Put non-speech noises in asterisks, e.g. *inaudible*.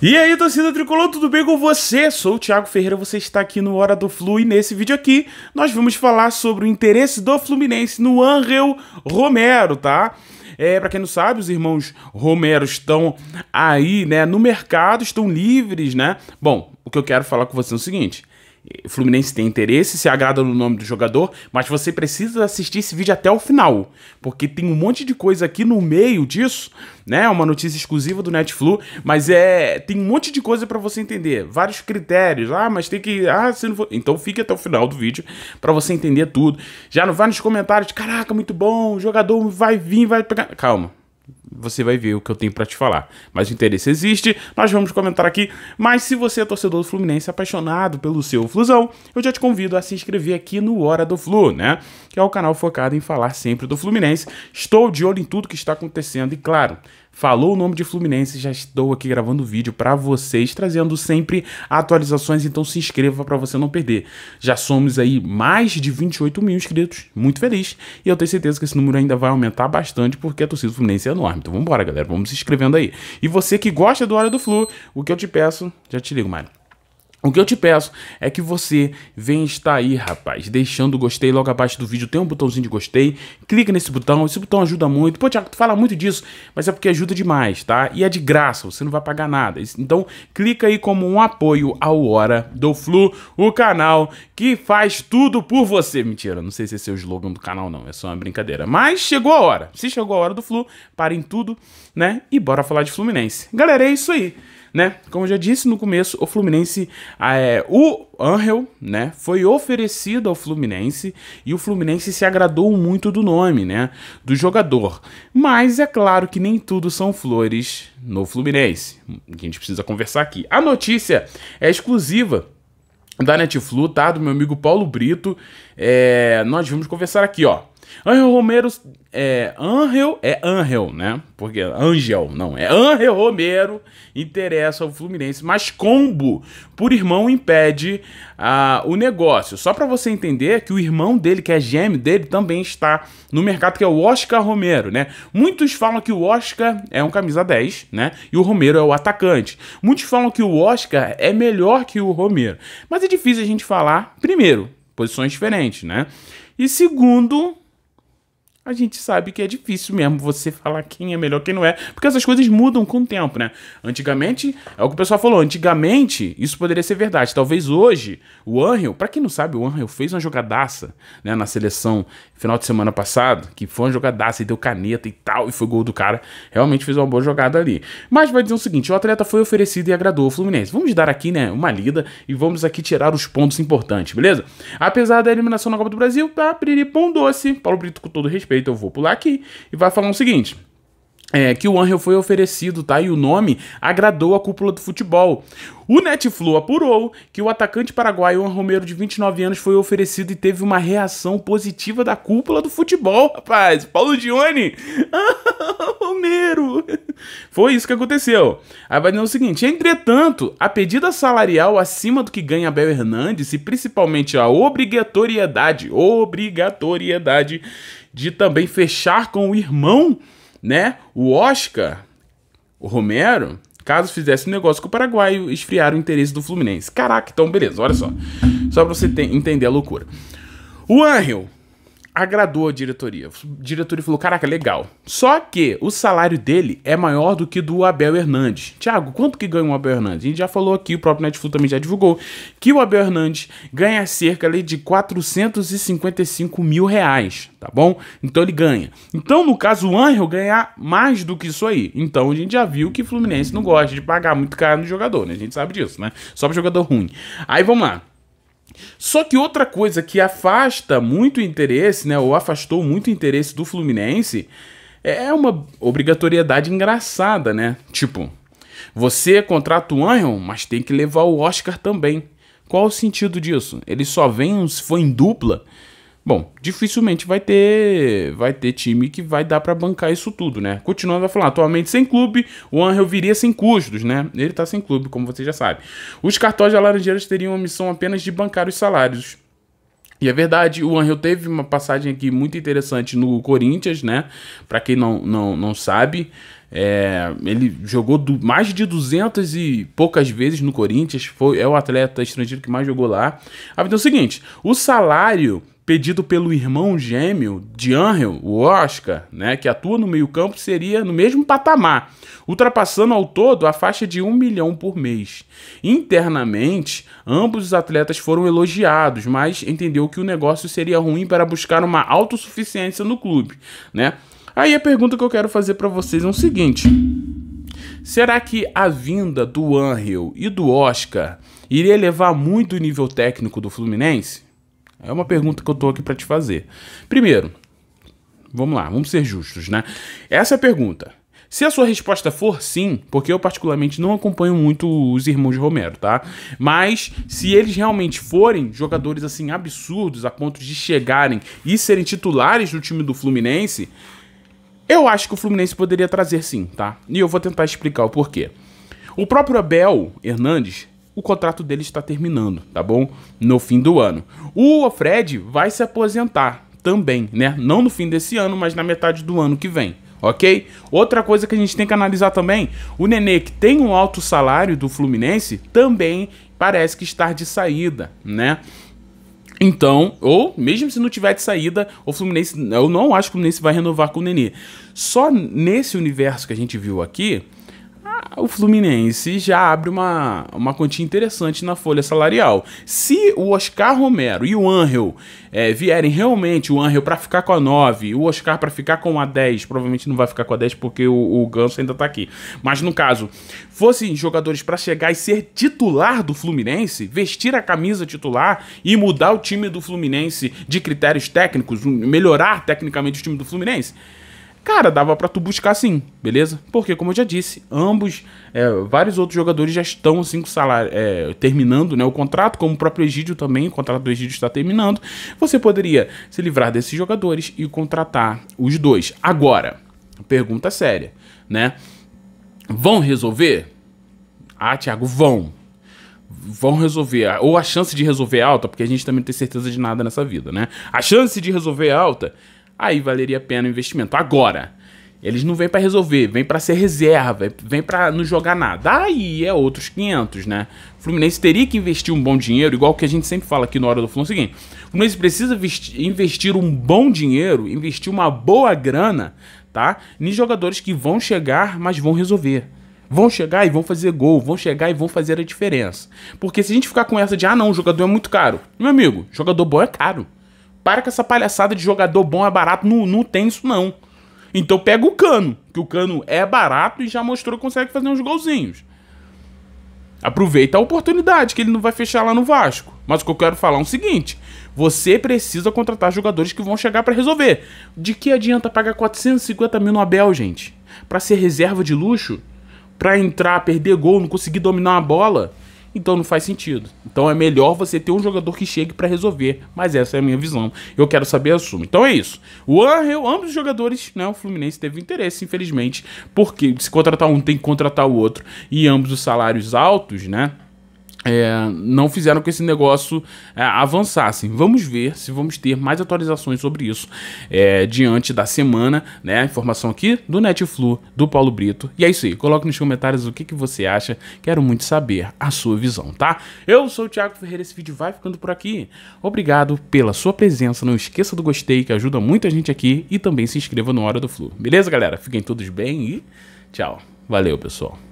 E aí, torcida tricolor, tudo bem com você? Sou o Thiago Ferreira, você está aqui no Hora do Flu e nesse vídeo aqui nós vamos falar sobre o interesse do Fluminense no Angel Romero, tá? É, para quem não sabe, os irmãos Romero estão aí, né, no mercado, estão livres, né? Bom, o que eu quero falar com você é o seguinte: Fluminense tem interesse, se agrada no nome do jogador, mas você precisa assistir esse vídeo até o final, porque tem um monte de coisa aqui no meio disso, né? Uma notícia exclusiva do Netflu, mas é tem um monte de coisa para você entender, vários critérios. Ah, mas tem que, ah, se não for... então fique até o final do vídeo para você entender tudo. Já não vai nos comentários, caraca, muito bom, o jogador vai vir, vai pegar. Calma você vai ver o que eu tenho para te falar. Mas o interesse existe, nós vamos comentar aqui. Mas se você é torcedor do Fluminense apaixonado pelo seu Flusão, eu já te convido a se inscrever aqui no Hora do Flu, né? Que é o canal focado em falar sempre do Fluminense. Estou de olho em tudo que está acontecendo e, claro, Falou o nome de Fluminense, já estou aqui gravando vídeo para vocês, trazendo sempre atualizações, então se inscreva para você não perder. Já somos aí mais de 28 mil inscritos, muito feliz, e eu tenho certeza que esse número ainda vai aumentar bastante, porque a torcida Fluminense é enorme. Então vamos embora, galera, vamos se inscrevendo aí. E você que gosta do Hora do Flu, o que eu te peço, já te ligo, Mário. O que eu te peço é que você venha estar aí, rapaz, deixando o gostei logo abaixo do vídeo. Tem um botãozinho de gostei, clica nesse botão, esse botão ajuda muito. Pô, Tiago, tu fala muito disso, mas é porque ajuda demais, tá? E é de graça, você não vai pagar nada. Então, clica aí como um apoio ao Hora do Flu, o canal que faz tudo por você. Mentira, não sei se esse é o slogan do canal não, é só uma brincadeira. Mas chegou a hora, se chegou a hora do Flu, parem tudo, né? E bora falar de Fluminense. Galera, é isso aí né? Como eu já disse no começo, o Fluminense, ah, é, o Angel, né, foi oferecido ao Fluminense e o Fluminense se agradou muito do nome, né, do jogador. Mas é claro que nem tudo são flores no Fluminense, que a gente precisa conversar aqui. A notícia é exclusiva da Netflu, tá? Do meu amigo Paulo Brito. É, nós vamos conversar aqui, ó. Angel Romero é Angel, é Angel, né? Porque Angel, não, é Angel Romero interessa ao Fluminense, mas combo por irmão impede ah, o negócio. Só para você entender que o irmão dele, que é gêmeo dele, também está no mercado, que é o Oscar Romero, né? Muitos falam que o Oscar é um camisa 10, né? E o Romero é o atacante. Muitos falam que o Oscar é melhor que o Romero. Mas é difícil a gente falar, primeiro, posições diferentes, né? E segundo, a gente sabe que é difícil mesmo você falar quem é melhor, quem não é, porque essas coisas mudam com o tempo, né? Antigamente, é o que o pessoal falou, antigamente isso poderia ser verdade. Talvez hoje, o Angel, para quem não sabe, o Angel fez uma jogadaça, né, na seleção final de semana passado, que foi uma jogadaça e deu caneta e tal, e foi gol do cara. Realmente fez uma boa jogada ali. Mas vai dizer o seguinte, o atleta foi oferecido e agradou o Fluminense. Vamos dar aqui, né, uma lida e vamos aqui tirar os pontos importantes, beleza? Apesar da eliminação na Copa do Brasil, tá, piriri, pão doce. Paulo Brito com todo respeito direito, eu vou pular aqui e vai falar o seguinte. É, que o Angel foi oferecido, tá? E o nome agradou a cúpula do futebol. O Netflix apurou que o atacante paraguaio Juan Romero, de 29 anos, foi oferecido e teve uma reação positiva da cúpula do futebol, rapaz. Paulo Dione! *laughs* Ah, Romero! Foi isso que aconteceu. Aí vai dizer o seguinte: entretanto, a pedida salarial acima do que ganha Abel Hernandes e principalmente a obrigatoriedade, obrigatoriedade de também fechar com o irmão, né? O Oscar, o Romero, caso fizesse um negócio com o e esfriar o interesse do Fluminense. Caraca, então beleza, olha só. Só pra você entender a loucura. O Angel agradou a diretoria. A diretoria falou: caraca, legal. Só que o salário dele é maior do que do Abel Hernandes. Tiago, quanto que ganha o Abel Hernandes? A gente já falou aqui, o próprio Netflix também já divulgou, que o Abel Hernandes ganha cerca ali, de 455 mil reais, tá bom? Então ele ganha. Então, no caso, o Anjo ganhar mais do que isso aí. Então a gente já viu que o Fluminense não gosta de pagar muito caro no jogador, né? A gente sabe disso, né? Só pro jogador ruim. Aí vamos lá. Só que outra coisa que afasta muito interesse, né, ou afastou muito interesse do Fluminense, é uma obrigatoriedade engraçada, né? Tipo, você contrata o Anhon, mas tem que levar o Oscar também. Qual o sentido disso? Ele só vem se for em dupla. Bom, dificilmente vai ter vai ter time que vai dar para bancar isso tudo, né? Continuando a falar, atualmente sem clube, o Angel viria sem custos, né? Ele tá sem clube, como você já sabe. Os cartões da Laranjeiras teriam a missão apenas de bancar os salários. E é verdade, o Angel teve uma passagem aqui muito interessante no Corinthians, né? Para quem não, não, não sabe, é, ele jogou do, mais de 200 e poucas vezes no Corinthians, foi, é o atleta estrangeiro que mais jogou lá. A ah, vida então é o seguinte: o salário pedido pelo irmão gêmeo de Angel, o Oscar, né, que atua no meio-campo, seria no mesmo patamar, ultrapassando ao todo a faixa de um milhão por mês. Internamente, ambos os atletas foram elogiados, mas entendeu que o negócio seria ruim para buscar uma autossuficiência no clube, né? Aí a pergunta que eu quero fazer para vocês é o seguinte: será que a vinda do Angel e do Oscar iria elevar muito o nível técnico do Fluminense? É uma pergunta que eu tô aqui para te fazer. Primeiro, vamos lá, vamos ser justos, né? Essa é a pergunta. Se a sua resposta for sim, porque eu particularmente não acompanho muito os irmãos de Romero, tá? Mas se eles realmente forem jogadores assim absurdos a ponto de chegarem e serem titulares do time do Fluminense, eu acho que o Fluminense poderia trazer sim, tá? E eu vou tentar explicar o porquê. O próprio Abel Hernandes, o contrato dele está terminando, tá bom? No fim do ano. O Fred vai se aposentar também, né? Não no fim desse ano, mas na metade do ano que vem ok? Outra coisa que a gente tem que analisar também, o Nenê, que tem um alto salário do Fluminense, também parece que está de saída, né? Então, ou mesmo se não tiver de saída, o Fluminense, eu não acho que o Fluminense vai renovar com o Nenê. Só nesse universo que a gente viu aqui, o Fluminense já abre uma, uma quantia interessante na folha salarial. Se o Oscar Romero e o Angel é, vierem realmente, o Angel para ficar com a 9, o Oscar para ficar com a 10, provavelmente não vai ficar com a 10 porque o, o Ganso ainda tá aqui. Mas no caso, fossem jogadores para chegar e ser titular do Fluminense, vestir a camisa titular e mudar o time do Fluminense de critérios técnicos, melhorar tecnicamente o time do Fluminense. Cara, dava para tu buscar sim, beleza? Porque, como eu já disse, ambos, é, vários outros jogadores já estão assim, salário, é, terminando né, o contrato, como o próprio Egídio também, o contrato do Egídio está terminando. Você poderia se livrar desses jogadores e contratar os dois. Agora, pergunta séria, né? Vão resolver? Ah, Thiago, vão vão resolver, ou a chance de resolver é alta, porque a gente também não tem certeza de nada nessa vida, né? A chance de resolver é alta, aí valeria a pena o investimento. Agora, eles não vêm para resolver, vêm para ser reserva, vêm para não jogar nada. Aí é outros 500, né? O Fluminense teria que investir um bom dinheiro, igual que a gente sempre fala aqui na hora do Fluminense. É seguinte, o Fluminense precisa investir um bom dinheiro, investir uma boa grana, tá? Em jogadores que vão chegar, mas vão resolver. Vão chegar e vão fazer gol, vão chegar e vão fazer a diferença. Porque se a gente ficar com essa de, ah não, o jogador é muito caro. Meu amigo, jogador bom é caro. Para com essa palhaçada de jogador bom é barato. Não, não tem isso, não. Então pega o Cano, que o Cano é barato e já mostrou que consegue fazer uns golzinhos. Aproveita a oportunidade que ele não vai fechar lá no Vasco. Mas o que eu quero falar é o seguinte: você precisa contratar jogadores que vão chegar para resolver. De que adianta pagar 450 mil no Abel, gente? Para ser reserva de luxo? Para entrar, perder gol, não conseguir dominar a bola? então não faz sentido. Então é melhor você ter um jogador que chegue para resolver, mas essa é a minha visão. Eu quero saber a suma. Então é isso. O Angel, ambos os jogadores, né, o Fluminense teve interesse, infelizmente, porque se contratar um tem que contratar o outro e ambos os salários altos, né? É, não fizeram que esse negócio é, avançasse. Assim. Vamos ver se vamos ter mais atualizações sobre isso é, diante da semana, né? Informação aqui do Netflu, do Paulo Brito. E é isso aí. Coloque nos comentários o que, que você acha. Quero muito saber a sua visão, tá? Eu sou o Thiago Ferreira. Esse vídeo vai ficando por aqui. Obrigado pela sua presença. Não esqueça do gostei, que ajuda muita gente aqui. E também se inscreva no Hora do Flu. Beleza, galera? Fiquem todos bem e tchau. Valeu, pessoal.